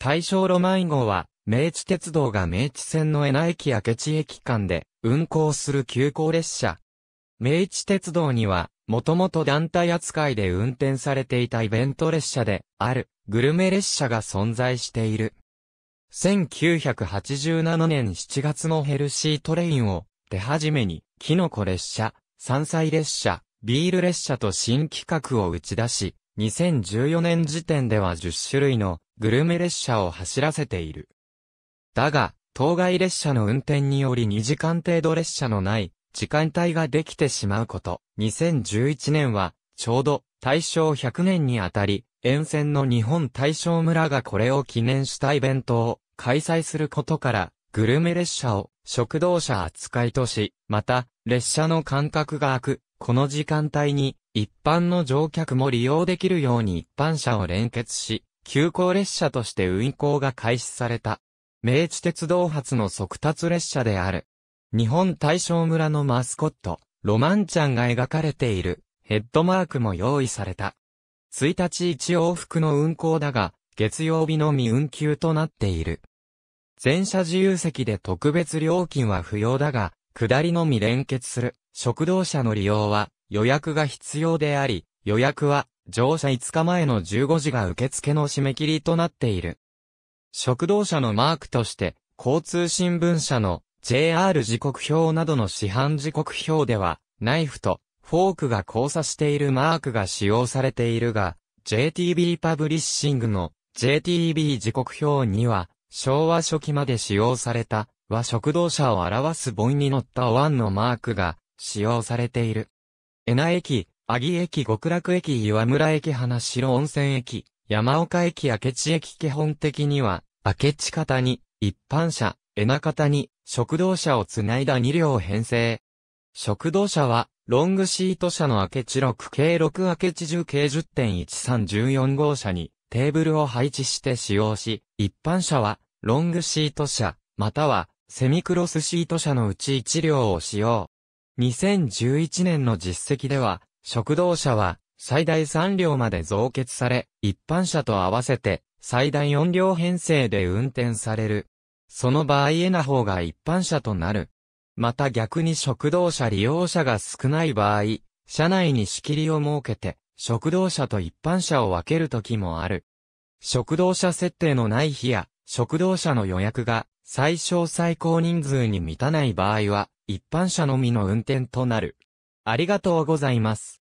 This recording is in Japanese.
大正ロマン号は、明治鉄道が明治線の江名駅明智駅間で運行する急行列車。明治鉄道には、もともと団体扱いで運転されていたイベント列車であるグルメ列車が存在している。1987年7月のヘルシートレインを手始めに、キノコ列車、山菜列車、ビール列車と新企画を打ち出し、2014年時点では10種類のグルメ列車を走らせている。だが、当該列車の運転により2時間程度列車のない時間帯ができてしまうこと。2011年は、ちょうど大正100年にあたり、沿線の日本大正村がこれを記念したイベントを開催することから、グルメ列車を食堂車扱いとし、また、列車の間隔が空く、この時間帯に、一般の乗客も利用できるように一般車を連結し、急行列車として運行が開始された。明治鉄道発の速達列車である。日本大正村のマスコット、ロマンちゃんが描かれているヘッドマークも用意された。1日1往復の運行だが、月曜日のみ運休となっている。全車自由席で特別料金は不要だが、下りのみ連結する食堂車の利用は予約が必要であり、予約は乗車5日前の15時が受付の締め切りとなっている。食堂車のマークとして、交通新聞社の JR 時刻表などの市販時刻表では、ナイフとフォークが交差しているマークが使用されているが、JTB パブリッシングの JTB 時刻表には、昭和初期まで使用された和食堂車を表すボインに乗ったワンのマークが使用されている。エナ駅、阿木駅極楽駅岩村駅花城温泉駅、山岡駅明智駅基本的には、明智方に、一般車、江中方に、食堂車をつないだ2両編成。食堂車は、ロングシート車の明智6系6明智10系10.1314号車に、テーブルを配置して使用し、一般車は、ロングシート車、または、セミクロスシート車のうち1両を使用。2011年の実績では、食堂車は最大3両まで増結され、一般車と合わせて最大4両編成で運転される。その場合エナ方が一般車となる。また逆に食堂車利用者が少ない場合、車内に仕切りを設けて、食堂車と一般車を分ける時もある。食堂車設定のない日や、食堂車の予約が最小最高人数に満たない場合は、一般車のみの運転となる。ありがとうございます。